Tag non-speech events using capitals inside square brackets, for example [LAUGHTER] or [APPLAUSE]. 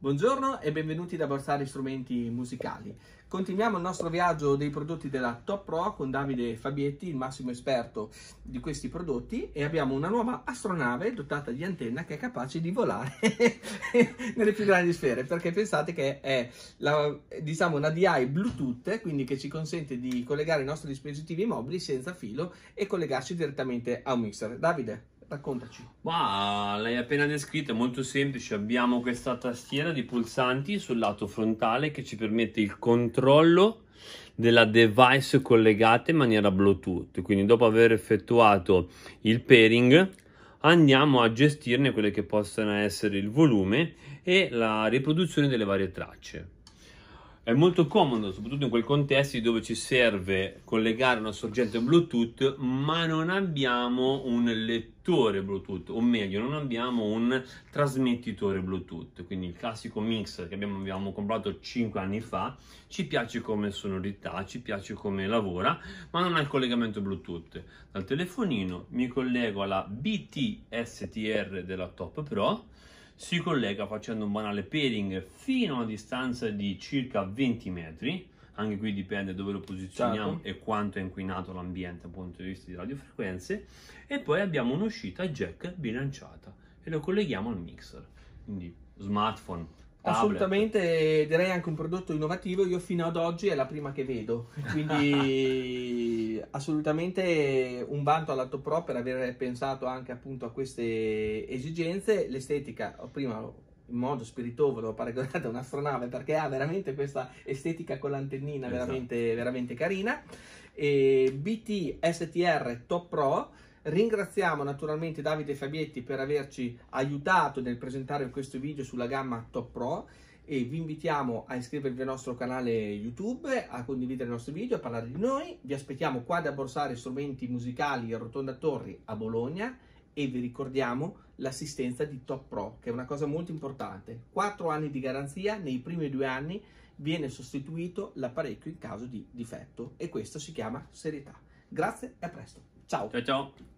Buongiorno e benvenuti da Borsari Strumenti Musicali. Continuiamo il nostro viaggio dei prodotti della Top Pro con Davide Fabietti, il massimo esperto di questi prodotti e abbiamo una nuova astronave dotata di antenna che è capace di volare [LAUGHS] nelle più grandi sfere perché pensate che è la, diciamo una DI Bluetooth quindi che ci consente di collegare i nostri dispositivi mobili senza filo e collegarci direttamente a un mixer. Davide? raccontaci. Ma l'hai appena descritto, è molto semplice. Abbiamo questa tastiera di pulsanti sul lato frontale che ci permette il controllo della device collegata in maniera Bluetooth. Quindi dopo aver effettuato il pairing andiamo a gestirne quelle che possono essere il volume e la riproduzione delle varie tracce. È molto comodo, soprattutto in quei contesti dove ci serve collegare una sorgente Bluetooth, ma non abbiamo un lettore Bluetooth, o meglio, non abbiamo un trasmettitore Bluetooth. Quindi il classico mix che abbiamo, abbiamo comprato 5 anni fa ci piace come sonorità, ci piace come lavora, ma non ha il collegamento Bluetooth. Dal telefonino mi collego alla BTSTR della Top Pro si collega facendo un banale pairing fino a una distanza di circa 20 metri, anche qui dipende dove lo posizioniamo certo. e quanto è inquinato l'ambiente dal punto di vista di radiofrequenze, e poi abbiamo un'uscita jack bilanciata e lo colleghiamo al mixer, quindi smartphone, Tablet. Assolutamente, direi anche un prodotto innovativo, io fino ad oggi è la prima che vedo, quindi [LAUGHS] assolutamente un vanto all'Alto Pro per aver pensato anche appunto a queste esigenze, l'estetica prima in modo spiritoso, paragonata a un'astronave perché ha veramente questa estetica con l'antennina esatto. veramente, veramente carina, e BT STR Top Pro Ringraziamo naturalmente Davide Fabietti per averci aiutato nel presentare questo video sulla gamma Top Pro e vi invitiamo a iscrivervi al nostro canale YouTube, a condividere i nostri video, a parlare di noi. Vi aspettiamo qua da Borsari Strumenti Musicali a Rotonda Torri a Bologna e vi ricordiamo l'assistenza di Top Pro, che è una cosa molto importante. Quattro anni di garanzia, nei primi due anni viene sostituito l'apparecchio in caso di difetto e questo si chiama serietà. Grazie e a presto. Ciao ciao. ciao.